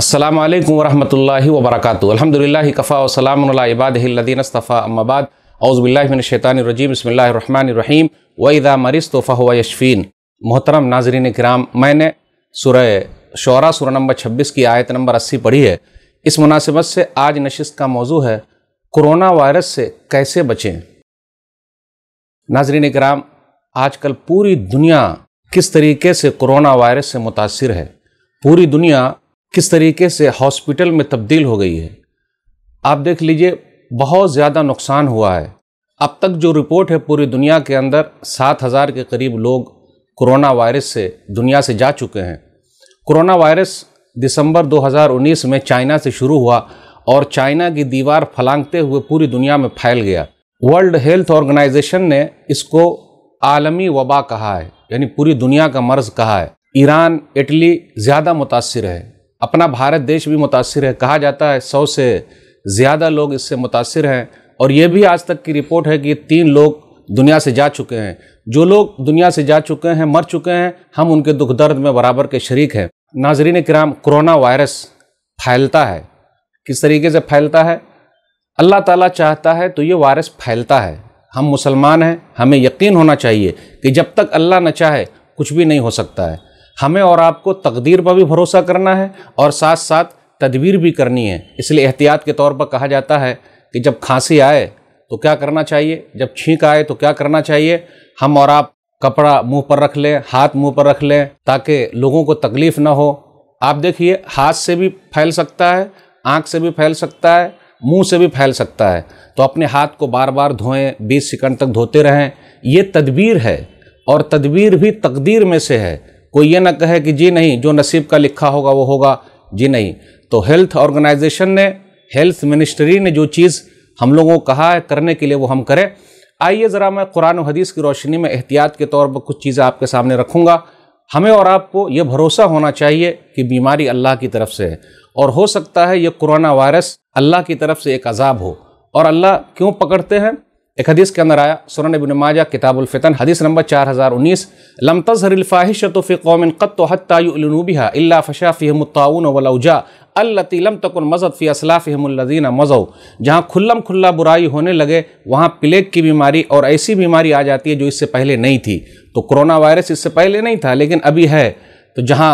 السلام علیکم ورحمۃ اللہ وبرکاتہ الحمد اللہ اصطفیٰ امباد اعوذ باللہ من الشیطان الرجیم بسم اللہ الرحمن الرحیم و مرصطط توفيٰٰ فہو یشفین محترم ناظرین کرام میں نے سورہ شعرا سورہ نمبر چھبیس کی آیت نمبر اسی پڑھی ہے اس مناسبت سے آج نشست کا موضوع ہے کرونا وائرس سے کیسے بچیں ناظرین کرام آج کل پوری دنیا کس طریقے سے کرونا وائرس سے متاثر ہے پوری دنیا کس طریقے سے ہاسپٹل میں تبدیل ہو گئی ہے آپ دیکھ لیجئے بہت زیادہ نقصان ہوا ہے اب تک جو رپورٹ ہے پوری دنیا کے اندر سات ہزار کے قریب لوگ کرونا وائرس سے دنیا سے جا چکے ہیں کرونا وائرس دسمبر دو ہزار انیس میں چائنا سے شروع ہوا اور چائنا کی دیوار پھلانگتے ہوئے پوری دنیا میں پھیل گیا ورلڈ ہیلتھ آرگنائزیشن نے اس کو عالمی وبا کہا ہے یعنی پوری دنیا کا مرض کہا ہے ایران اٹلی زیادہ متاثر ہے اپنا بھارت دیش بھی متاثر ہے کہا جاتا ہے سو سے زیادہ لوگ اس سے متاثر ہیں اور یہ بھی آج تک کی رپورٹ ہے کہ یہ تین لوگ دنیا سے جا چکے ہیں جو لوگ دنیا سے جا چکے ہیں مر چکے ہیں ہم ان کے دکھ درد میں برابر کے شریک ہیں ناظرین کرام کرونا وائرس پھیلتا ہے کس طریقے سے پھیلتا ہے اللہ تعالیٰ چاہتا ہے تو یہ وائرس پھیلتا ہے ہم مسلمان ہیں ہمیں یقین ہونا چاہیے کہ جب تک اللہ نہ چاہے کچھ بھی نہیں ہو سکتا ہے ہمیں اور آپ کو تقدیر پر بھی بھروسہ کرنا ہے اور ساتھ ساتھ تدبیر بھی کرنی ہے اس لیے احتیاط کے طور پر کہا جاتا ہے کہ جب کھانسی آئے تو کیا کرنا چاہیے جب چھینک آئے تو کیا کرنا چاہیے ہم اور آپ کپڑا منہ پر رکھ لیں ہاتھ منہ پر رکھ لیں تاکہ لوگوں کو تکلیف نہ ہو آپ دیکھیے ہاتھ سے بھی پھیل سکتا ہے آنکھ سے بھی پھیل سکتا ہے منہ سے بھی پھیل سکتا ہے تو اپنے ہاتھ کو بار بار دھوئیں بیس سیکنڈ تک دھوتے رہیں یہ تدبیر ہے اور تدبیر بھی تقدیر میں سے ہے کوئی یہ نہ کہے کہ جی نہیں جو نصیب کا لکھا ہوگا وہ ہوگا جی نہیں تو ہیلتھ آرگنائزیشن نے ہیلتھ منسٹری نے جو چیز ہم لوگوں کو کہا ہے کرنے کے لیے وہ ہم کرے آئیے ذرا میں قرآن و حدیث کی روشنی میں احتیاط کے طور پر کچھ چیزیں آپ کے سامنے رکھوں گا ہمیں اور آپ کو یہ بھروسہ ہونا چاہیے کہ بیماری اللہ کی طرف سے ہے اور ہو سکتا ہے یہ کرونا وائرس اللہ کی طرف سے ایک عذاب ہو اور اللہ کیوں پکڑتے ہیں ایک حدیث کے اندر آیا ابن ماجہ کتاب الفتن حدیث نمبر چار ہزار انیس لم تظہر الفاہشۃ فی قومن قطّ و حت النوبیہ اللہ فشافیم الطعاؤن ولاجا اللطی لم مزد فی اسلافہم اللذین مزو جہاں کھلم کھلا برائی ہونے لگے وہاں پلیگ کی بیماری اور ایسی بیماری آ جاتی ہے جو اس سے پہلے نہیں تھی تو کرونا وائرس اس سے پہلے نہیں تھا لیکن ابھی ہے تو جہاں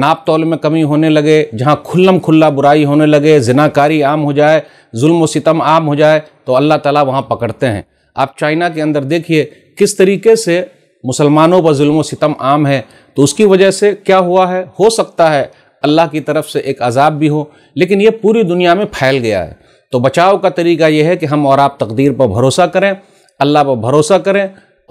ناپ تول میں کمی ہونے لگے جہاں کھلم کھلا برائی ہونے لگے زناکاری کاری عام ہو جائے ظلم و ستم عام ہو جائے تو اللہ تعالیٰ وہاں پکڑتے ہیں آپ چائنا کے اندر دیکھیے کس طریقے سے مسلمانوں پر ظلم و ستم عام ہے تو اس کی وجہ سے کیا ہوا ہے ہو سکتا ہے اللہ کی طرف سے ایک عذاب بھی ہو لیکن یہ پوری دنیا میں پھیل گیا ہے تو بچاؤ کا طریقہ یہ ہے کہ ہم اور آپ تقدیر پر بھروسہ کریں اللہ پر بھروسہ کریں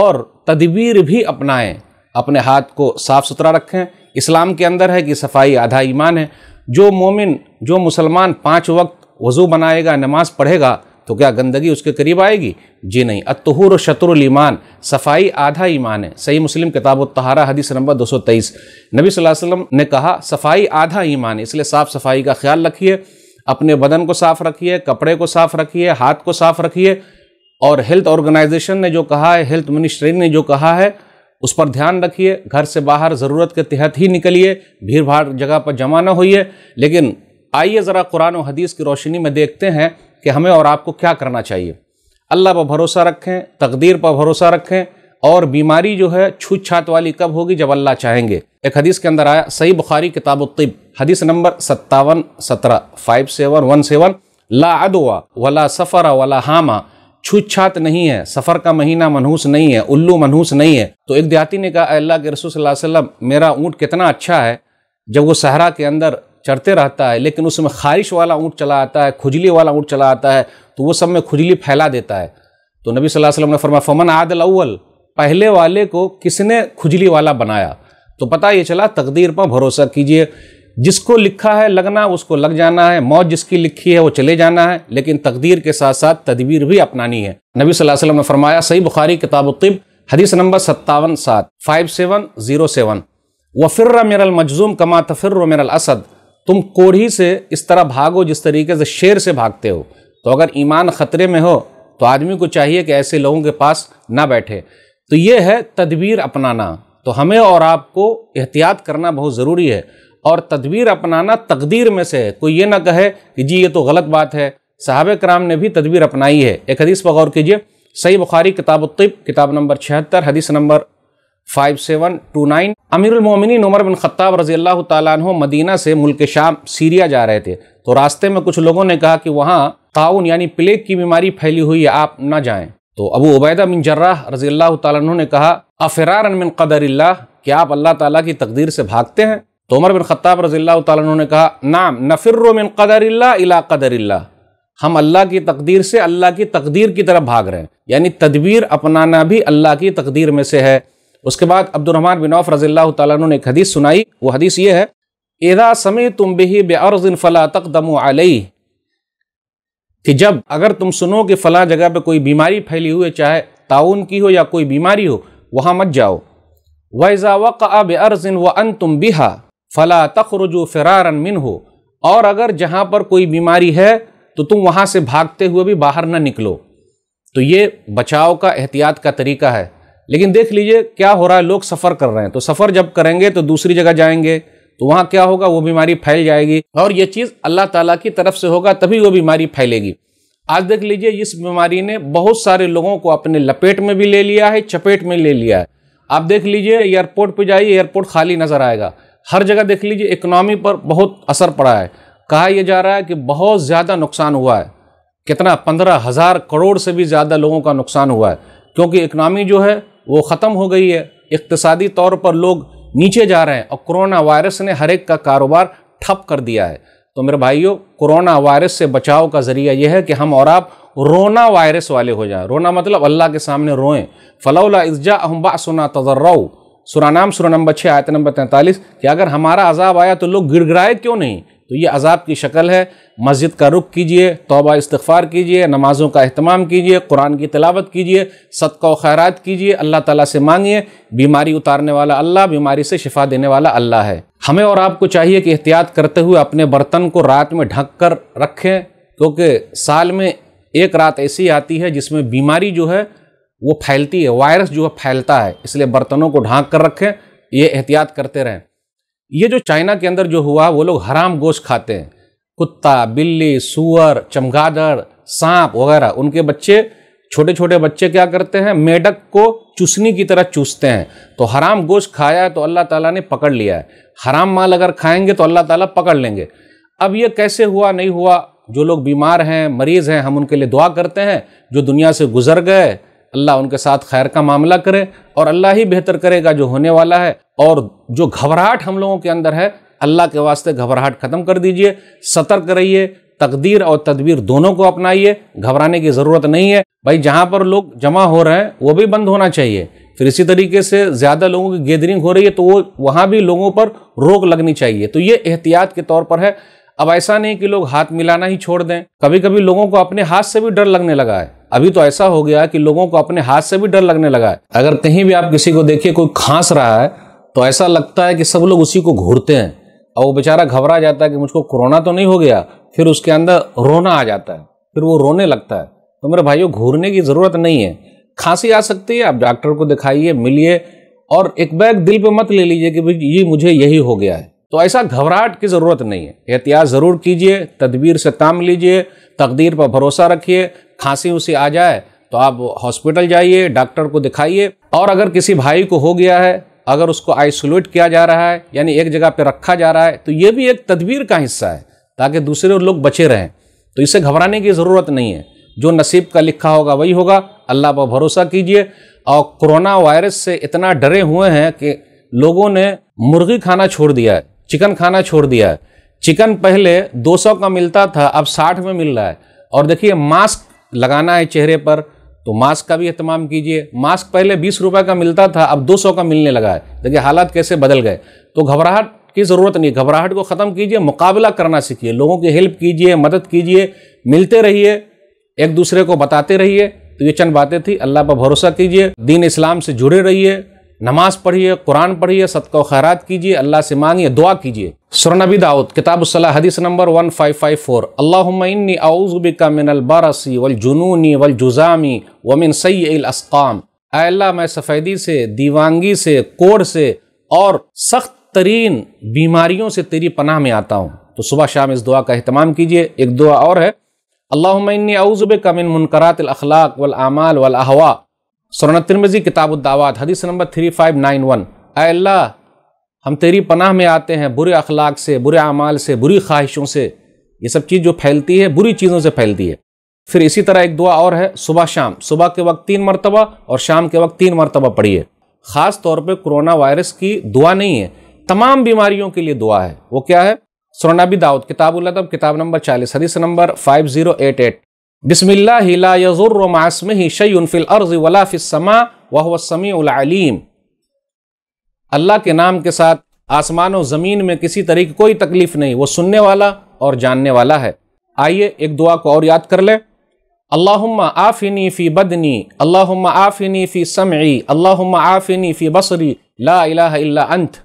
اور تدبیر بھی اپنائیں اپنے ہاتھ کو صاف ستھرا رکھیں اسلام کے اندر ہے کہ صفائی آدھا ایمان ہے جو مومن جو مسلمان پانچ وقت وضو بنائے گا نماز پڑھے گا تو کیا گندگی اس کے قریب آئے گی جی نہیں اتہور و شطر شترالیمان صفائی آدھا ایمان ہے صحیح مسلم کتاب الطہارہ حدیث نمبر دو سو تیئیس نبی صلی اللہ علیہ وسلم نے کہا صفائی آدھا ایمان ہے اس لیے صاف صفائی کا خیال رکھیے اپنے بدن کو صاف رکھیے کپڑے کو صاف رکھیے ہاتھ کو صاف رکھیے اور ہیلتھ آرگنائزیشن نے جو کہا ہے ہیلتھ منسٹری نے جو کہا ہے اس پر دھیان رکھیے گھر سے باہر ضرورت کے تحت ہی نکلیے بھیڑ بھاڑ جگہ پر جمع نہ ہوئیے لیکن آئیے ذرا قرآن و حدیث کی روشنی میں دیکھتے ہیں کہ ہمیں اور آپ کو کیا کرنا چاہیے اللہ پر بھروسہ رکھیں تقدیر پر بھروسہ رکھیں اور بیماری جو ہے چھوت چھات والی کب ہوگی جب اللہ چاہیں گے ایک حدیث کے اندر آیا صحیح بخاری کتاب الطب حدیث نمبر ستاون سترہ فائیو سیون ون سیون لا ادوا ولا سفر ولا حامہ چھات نہیں ہے سفر کا مہینہ منحوس نہیں ہے الو منحوس نہیں ہے تو ایک دیہاتی نے کہا اے اللہ کے رسول صلی اللہ علیہ وسلم میرا اونٹ کتنا اچھا ہے جب وہ صحرا کے اندر چڑھتے رہتا ہے لیکن اس میں خارش والا اونٹ چلا آتا ہے کھجلی والا اونٹ چلا آتا ہے تو وہ سب میں کھجلی پھیلا دیتا ہے تو نبی صلی اللہ علیہ وسلم نے فرما فمن الاول پہلے والے کو کس نے کھجلی والا بنایا تو پتہ یہ چلا تقدیر پر بھروسہ کیجئے جس کو لکھا ہے لگنا اس کو لگ جانا ہے موت جس کی لکھی ہے وہ چلے جانا ہے لیکن تقدیر کے ساتھ ساتھ تدبیر بھی اپنانی ہے نبی صلی اللہ علیہ وسلم نے فرمایا صحیح بخاری کتاب الطب حدیث نمبر ستاون سات فائیو سیون زیرو سیون وفر میر المجزوم کما تفر میر الاسد تم کوڑھی سے اس طرح بھاگو جس طریقے سے شیر سے بھاگتے ہو تو اگر ایمان خطرے میں ہو تو آدمی کو چاہیے کہ ایسے لوگوں کے پاس نہ بیٹھے تو یہ ہے تدبیر اپنانا تو ہمیں اور آپ کو احتیاط کرنا بہت ضروری ہے اور تدبیر اپنانا تقدیر میں سے ہے کوئی یہ نہ کہے کہ جی یہ تو غلط بات ہے صحابہ کرام نے بھی تدبیر اپنائی ہے ایک حدیث پر غور کیجیے صحیح بخاری کتاب الطب کتاب نمبر چھہتر حدیث نمبر فائیو سیون ٹو نائن امیر المومنی عمر بن خطاب رضی اللہ تعالیٰ عنہ مدینہ سے ملک شام سیریا جا رہے تھے تو راستے میں کچھ لوگوں نے کہا کہ وہاں تعاون یعنی پلیگ کی بیماری پھیلی ہوئی ہے آپ نہ جائیں تو ابو عبیدہ بن جرہ رضی اللہ تعالیٰ عنہ نے کہا من قدر اللہ کہ آپ اللہ تعالیٰ کی تقدیر سے بھاگتے ہیں تو عمر بن خطاب رضی اللہ تعالیٰ عنہ نے کہا نام نفر من قدر اللہ الی قدر اللہ ہم اللہ کی تقدیر سے اللہ کی تقدیر کی طرف بھاگ رہے ہیں یعنی تدبیر اپنانا بھی اللہ کی تقدیر میں سے ہے اس کے بعد عبد الرحمن بن عوف رضی اللہ تعالیٰ عنہ نے ایک حدیث سنائی وہ حدیث یہ ہے اذا سمی تم بعرض فلا تقدموا علیہ کہ جب اگر تم سنو کہ فلاں جگہ پہ کوئی بیماری پھیلی ہوئے چاہے تعاون کی ہو یا کوئی بیماری ہو وہاں مت جاؤ وَإِذَا وَقَعَ وقع وَأَنْتُمْ بِهَا فلاں تخرجو من ہو اور اگر جہاں پر کوئی بیماری ہے تو تم وہاں سے بھاگتے ہوئے بھی باہر نہ نکلو تو یہ بچاؤ کا احتیاط کا طریقہ ہے لیکن دیکھ لیجئے کیا ہو رہا ہے لوگ سفر کر رہے ہیں تو سفر جب کریں گے تو دوسری جگہ جائیں گے تو وہاں کیا ہوگا وہ بیماری پھیل جائے گی اور یہ چیز اللہ تعالیٰ کی طرف سے ہوگا تبھی وہ بیماری پھیلے گی آج دیکھ لیجئے اس بیماری نے بہت سارے لوگوں کو اپنے لپیٹ میں بھی لے لیا ہے چپیٹ میں لے لیا ہے آپ دیکھ لیجئے ایئرپورٹ پہ جائیے ایئرپورٹ خالی نظر آئے گا ہر جگہ دیکھ لیجئے اکنامی پر بہت اثر پڑا ہے کہا یہ جا رہا ہے کہ بہت زیادہ نقصان ہوا ہے کتنا پندرہ ہزار کروڑ سے بھی زیادہ لوگوں کا نقصان ہوا ہے کیونکہ اکنامی جو ہے وہ ختم ہو گئی ہے اقتصادی طور پر لوگ نیچے جا رہے ہیں اور کرونا وائرس نے ہر ایک کا کاروبار ٹھپ کر دیا ہے تو میرے بھائیوں کرونا وائرس سے بچاؤ کا ذریعہ یہ ہے کہ ہم اور آپ رونا وائرس والے ہو جائیں رونا مطلب اللہ کے سامنے روئیں فلولا ولازا ام باسنا تذرؤ سورہ نام سورہ نمبر چھ آیت نمبر تینتالیس کہ اگر ہمارا عذاب آیا تو لوگ گرائے کیوں نہیں تو یہ عذاب کی شکل ہے مسجد کا رخ کیجئے توبہ استغفار کیجئے نمازوں کا اہتمام کیجئے قرآن کی تلاوت کیجئے صدقہ و خیرات کیجئے اللہ تعالیٰ سے مانگیے بیماری اتارنے والا اللہ بیماری سے شفا دینے والا اللہ ہے ہمیں اور آپ کو چاہیے کہ احتیاط کرتے ہوئے اپنے برتن کو رات میں ڈھک کر رکھیں کیونکہ سال میں ایک رات ایسی آتی ہے جس میں بیماری جو ہے وہ پھیلتی ہے وائرس جو ہے پھیلتا ہے اس لیے برتنوں کو ڈھانک کر رکھیں یہ احتیاط کرتے رہیں یہ جو چائنا کے اندر جو ہوا وہ لوگ حرام گوشت کھاتے ہیں کتا بلی سور چمگادڑ سانپ وغیرہ ان کے بچے چھوٹے چھوٹے بچے کیا کرتے ہیں میڈک کو چوسنی کی طرح چوستے ہیں تو حرام گوشت کھایا ہے تو اللہ تعالیٰ نے پکڑ لیا ہے حرام مال اگر کھائیں گے تو اللہ تعالیٰ پکڑ لیں گے اب یہ کیسے ہوا نہیں ہوا جو لوگ بیمار ہیں مریض ہیں ہم ان کے لیے دعا کرتے ہیں جو دنیا سے گزر گئے اللہ ان کے ساتھ خیر کا معاملہ کرے اور اللہ ہی بہتر کرے گا جو ہونے والا ہے اور جو گھبراہٹ ہم لوگوں کے اندر ہے اللہ کے واسطے گھبراہٹ ختم کر دیجئے سترک رہیے تقدیر اور تدبیر دونوں کو اپنائیے گھبرانے کی ضرورت نہیں ہے بھائی جہاں پر لوگ جمع ہو رہے ہیں وہ بھی بند ہونا چاہیے پھر اسی طریقے سے زیادہ لوگوں کی گیدرنگ ہو رہی ہے تو وہاں بھی لوگوں پر روک لگنی چاہیے تو یہ احتیاط کے طور پر ہے اب ایسا نہیں کہ لوگ ہاتھ ملانا ہی چھوڑ دیں کبھی کبھی لوگوں کو اپنے ہاتھ سے بھی ڈر لگنے لگا ہے ابھی تو ایسا ہو گیا کہ لوگوں کو اپنے ہاتھ سے بھی ڈر لگنے لگا ہے اگر کہیں بھی آپ کسی کو دیکھیے کوئی کھانس رہا ہے تو ایسا لگتا ہے کہ سب لوگ اسی کو گھورتے ہیں اور وہ بیچارہ گھبرا جاتا ہے کہ مجھ کو کرونا تو نہیں ہو گیا پھر اس کے اندر رونا آ جاتا ہے پھر وہ رونے لگتا ہے تو میرے بھائیوں گھورنے کی ضرورت نہیں ہے کھانسی آ سکتی ہے آپ ڈاکٹر کو دکھائیے ملیے اور ایک بیگ دل پہ مت لے لیجیے کہ بھائی یہ مجھے یہی ہو گیا ہے تو ایسا گھبراہٹ کی ضرورت نہیں ہے احتیاط ضرور کیجیے تدبیر سے کام لیجیے تقدیر پر بھروسہ رکھیے کھانسی اسی آ جائے تو آپ ہاسپٹل جائیے ڈاکٹر کو دکھائیے اور اگر کسی بھائی کو ہو گیا ہے اگر اس کو آئسولیٹ کیا جا رہا ہے یعنی ایک جگہ پہ رکھا جا رہا ہے تو یہ بھی ایک تدبیر کا حصہ ہے تاکہ دوسرے لوگ بچے رہیں تو اسے گھبرانے کی ضرورت نہیں ہے جو نصیب کا لکھا ہوگا وہی ہوگا اللہ پر بھروسہ کیجئے اور کرونا وائرس سے اتنا ڈرے ہوئے ہیں کہ لوگوں نے مرغی کھانا چھوڑ دیا ہے چکن کھانا چھوڑ دیا ہے چکن پہلے دو سو کا ملتا تھا اب ساٹھ میں مل رہا ہے اور دیکھیے ماسک لگانا ہے چہرے پر تو ماسک کا بھی اہتمام کیجئے ماسک پہلے بیس روپے کا ملتا تھا اب دو سو کا ملنے لگا ہے دیکھیے حالات کیسے بدل گئے تو گھبراہٹ کی ضرورت نہیں گھبراہٹ کو ختم کیجئے مقابلہ کرنا سیکھیے لوگوں کی ہیلپ کیجئے مدد کیجئے ملتے رہیے ایک دوسرے کو بتاتے رہیے تو یہ چند باتیں تھی اللہ پر بھروسہ کیجئے دین اسلام سے جڑے رہیے نماز پڑھیے قرآن پڑھیے صدقہ و خیرات کیجیے اللہ سے مانگیے دعا کیجیے سر نبی داؤت کتاب الصلاح حدیث نمبر 1554 اللہم انی اعوذ بکا من البارسی والجنونی والجزامی ومن سیئ الاسقام اے اللہ میں سفیدی سے دیوانگی سے کوڑ سے اور سخت ترین بیماریوں سے تیری پناہ میں آتا ہوں تو صبح شام اس دعا کا اہتمام کیجیے ایک دعا اور ہے اللہم انی اعوذ بکا من منکرات الاخلاق والاعمال والاہواء سورنت ترمزی کتاب الدعوات حدیث نمبر 3591 اے اللہ ہم تیری پناہ میں آتے ہیں برے اخلاق سے برے اعمال سے بری خواہشوں سے یہ سب چیز جو پھیلتی ہے بری چیزوں سے پھیلتی ہے پھر اسی طرح ایک دعا اور ہے صبح شام صبح کے وقت تین مرتبہ اور شام کے وقت تین مرتبہ پڑھیے خاص طور پہ کرونا وائرس کی دعا نہیں ہے تمام بیماریوں کے لیے دعا ہے وہ کیا ہے سور نبی دعود کتاب الدب کتاب نمبر چالیس حدیث نمبر فائیو زیرو ایٹ ایٹ بسم اللہ لا مع فی الارض ولا فی السماء وہو السمیع العلیم اللہ کے نام کے ساتھ آسمان و زمین میں کسی طرح کی کوئی تکلیف نہیں وہ سننے والا اور جاننے والا ہے آئیے ایک دعا کو اور یاد کر لیں اللہم آفنی فی بدنی اللہم آفنی فی سمعی اللہم آفنی فی بصری لا الہ الا انت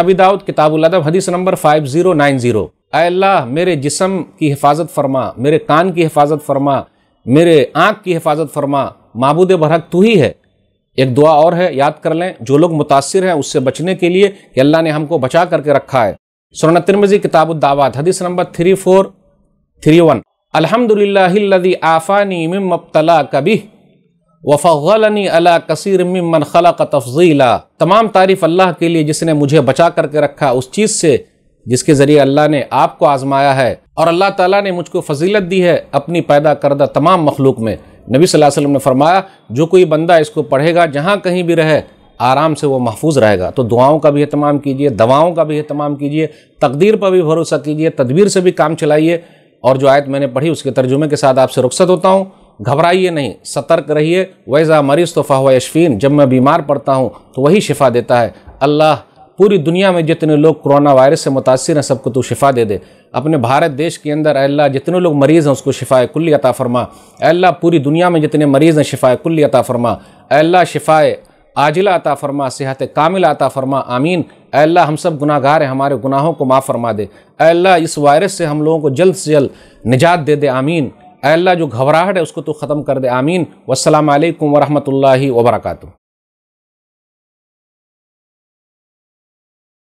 نبی دعوت کتاب العدب حدیث نمبر 5090 اے اللہ میرے جسم کی حفاظت فرما میرے کان کی حفاظت فرما میرے آنکھ کی حفاظت فرما معبود برحق تو ہی ہے ایک دعا اور ہے یاد کر لیں جو لوگ متاثر ہیں اس سے بچنے کے لیے کہ اللہ نے ہم کو بچا کر کے رکھا ہے سورنا ترمزی کتاب الدعوات حدیث نمبر 3431 الحمدللہ اللذی آفانی من مبتلا کبھی وفغلنی علا کثیر من خلق تفضیلا تمام تعریف اللہ کے لیے جس نے مجھے بچا کر کے رکھا اس چیز سے جس کے ذریعے اللہ نے آپ کو آزمایا ہے اور اللہ تعالیٰ نے مجھ کو فضیلت دی ہے اپنی پیدا کردہ تمام مخلوق میں نبی صلی اللہ علیہ وسلم نے فرمایا جو کوئی بندہ اس کو پڑھے گا جہاں کہیں بھی رہے آرام سے وہ محفوظ رہے گا تو دعاؤں کا بھی اہتمام کیجئے دواؤں کا بھی اہتمام کیجئے تقدیر پر بھی بھروسہ کیجئے تدبیر سے بھی کام چلائیے اور جو آیت میں نے پڑھی اس کے ترجمے کے ساتھ آپ سے رخصت ہوتا ہوں گھبرائیے نہیں سترک رہیے ویزا مریض تو فہو یشفین جب میں بیمار پڑتا ہوں تو وہی شفا دیتا ہے اللہ پوری دنیا میں جتنے لوگ کرونا وائرس سے متاثر ہیں سب کو تو شفا دے دے اپنے بھارت دیش کے اندر اے اللہ جتنے لوگ مریض ہیں اس کو شفا کلی عطا فرما اے اللہ پوری دنیا میں جتنے مریض ہیں شفا کلی عطا فرما اے اللہ شفا عاجلہ عطا فرما صحت کامل عطا فرما آمین اے اللہ ہم سب گناہ گار ہیں ہمارے گناہوں کو معاف فرما دے اے اللہ اس وائرس سے ہم لوگوں کو جلد سے جلد نجات دے دے آمین اے اللہ جو گھبراہٹ ہے اس کو تو ختم کر دے آمین والسلام علیکم ورحمۃ اللہ وبرکاتہ